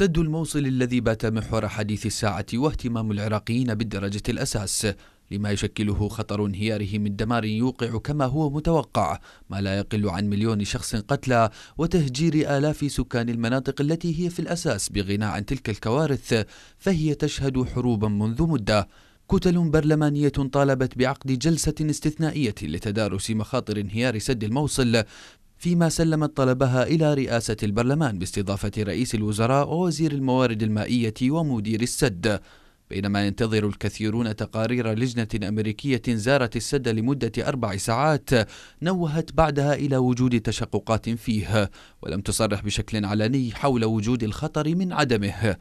سد الموصل الذي بات محور حديث الساعة واهتمام العراقيين بالدرجة الأساس لما يشكله خطر انهياره من دمار يوقع كما هو متوقع ما لا يقل عن مليون شخص قتلى وتهجير آلاف سكان المناطق التي هي في الأساس بغنى عن تلك الكوارث فهي تشهد حروبا منذ مدة كتل برلمانية طالبت بعقد جلسة استثنائية لتدارس مخاطر انهيار سد الموصل فيما سلمت طلبها إلى رئاسة البرلمان باستضافة رئيس الوزراء ووزير الموارد المائية ومدير السد بينما ينتظر الكثيرون تقارير لجنة أمريكية زارت السد لمدة أربع ساعات نوهت بعدها إلى وجود تشققات فيه ولم تصرح بشكل علني حول وجود الخطر من عدمه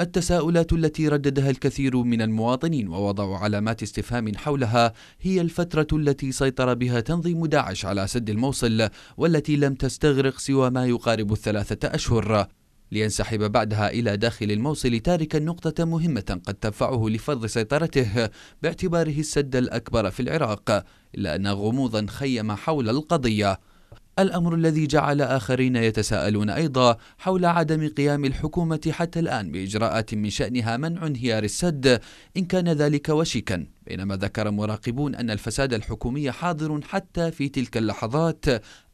التساؤلات التي رددها الكثير من المواطنين ووضعوا علامات استفهام حولها هي الفترة التي سيطر بها تنظيم داعش على سد الموصل والتي لم تستغرق سوى ما يقارب الثلاثة أشهر لينسحب بعدها إلى داخل الموصل تاركا نقطة مهمة قد تدفعه لفرض سيطرته باعتباره السد الأكبر في العراق إلا أن غموضا خيم حول القضية الأمر الذي جعل آخرين يتساءلون أيضا حول عدم قيام الحكومة حتى الآن بإجراءات من شأنها منع انهيار السد إن كان ذلك وشيكا بينما ذكر مراقبون أن الفساد الحكومي حاضر حتى في تلك اللحظات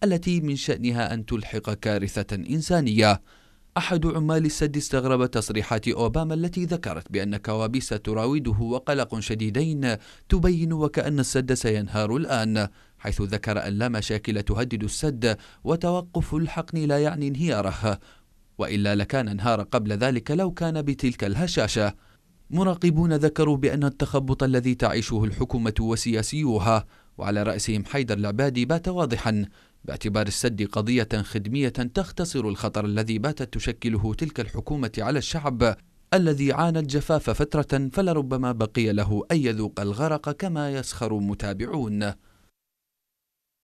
التي من شأنها أن تلحق كارثة إنسانية أحد عمال السد استغرب تصريحات أوباما التي ذكرت بأن كوابيس تراوده وقلق شديدين تبين وكأن السد سينهار الآن حيث ذكر أن لا مشاكل تهدد السد وتوقف الحقن لا يعني انهياره وإلا لكان انهار قبل ذلك لو كان بتلك الهشاشة مراقبون ذكروا بأن التخبط الذي تعيشه الحكومة وسياسيوها وعلى رأسهم حيدر العبادي بات واضحا باعتبار السد قضية خدمية تختصر الخطر الذي باتت تشكله تلك الحكومة على الشعب الذي عانى الجفاف فترة فلربما بقي له أن يذوق الغرق كما يسخر متابعون